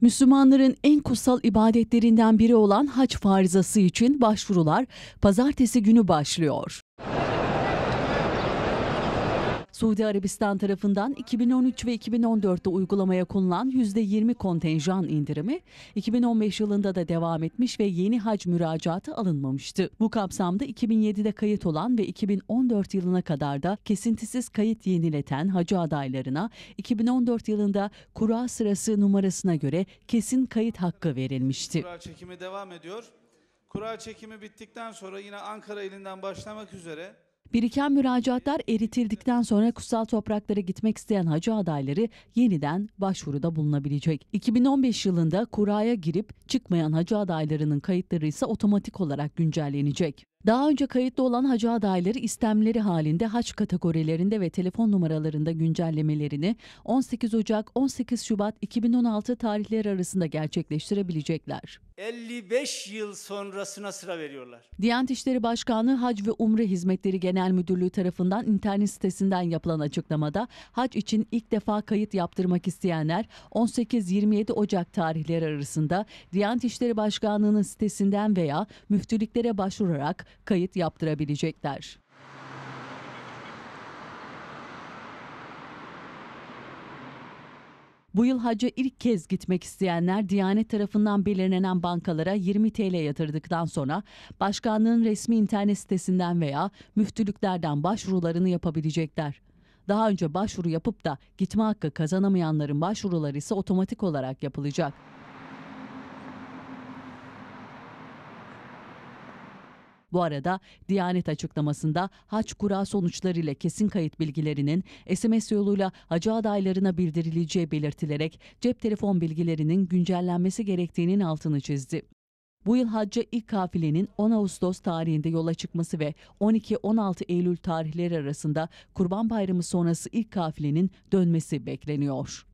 Müslümanların en kutsal ibadetlerinden biri olan hac farizası için başvurular pazartesi günü başlıyor. Suudi Arabistan tarafından 2013 ve 2014'te uygulamaya konulan %20 kontenjan indirimi 2015 yılında da devam etmiş ve yeni hac müracaatı alınmamıştı. Bu kapsamda 2007'de kayıt olan ve 2014 yılına kadar da kesintisiz kayıt yenileten hacı adaylarına 2014 yılında kura sırası numarasına göre kesin kayıt hakkı verilmişti. Kura çekimi devam ediyor. Kura çekimi bittikten sonra yine Ankara ilinden başlamak üzere Biriken müracaatlar eritildikten sonra kutsal topraklara gitmek isteyen hacı adayları yeniden başvuruda bulunabilecek. 2015 yılında kuraya girip çıkmayan hacı adaylarının kayıtları ise otomatik olarak güncellenecek. Daha önce kayıtlı olan hacı adayları istemleri halinde haç kategorilerinde ve telefon numaralarında güncellemelerini 18 Ocak-18 Şubat 2016 tarihleri arasında gerçekleştirebilecekler. 55 yıl sonrasına sıra veriyorlar. Diyanet İşleri Başkanı Hac ve Umre Hizmetleri Genel Müdürlüğü tarafından internet sitesinden yapılan açıklamada hac için ilk defa kayıt yaptırmak isteyenler 18-27 Ocak tarihleri arasında Diyanet İşleri Başkanlığı'nın sitesinden veya müftülüklere başvurarak kayıt yaptırabilecekler. Bu yıl hacca ilk kez gitmek isteyenler Diyanet tarafından belirlenen bankalara 20 TL yatırdıktan sonra başkanlığın resmi internet sitesinden veya müftülüklerden başvurularını yapabilecekler. Daha önce başvuru yapıp da gitme hakkı kazanamayanların başvuruları ise otomatik olarak yapılacak. Bu arada Diyanet açıklamasında haç kura sonuçları ile kesin kayıt bilgilerinin SMS yoluyla hacı adaylarına bildirileceği belirtilerek cep telefon bilgilerinin güncellenmesi gerektiğinin altını çizdi. Bu yıl hacca ilk kafilenin 10 Ağustos tarihinde yola çıkması ve 12-16 Eylül tarihleri arasında Kurban Bayramı sonrası ilk kafilenin dönmesi bekleniyor.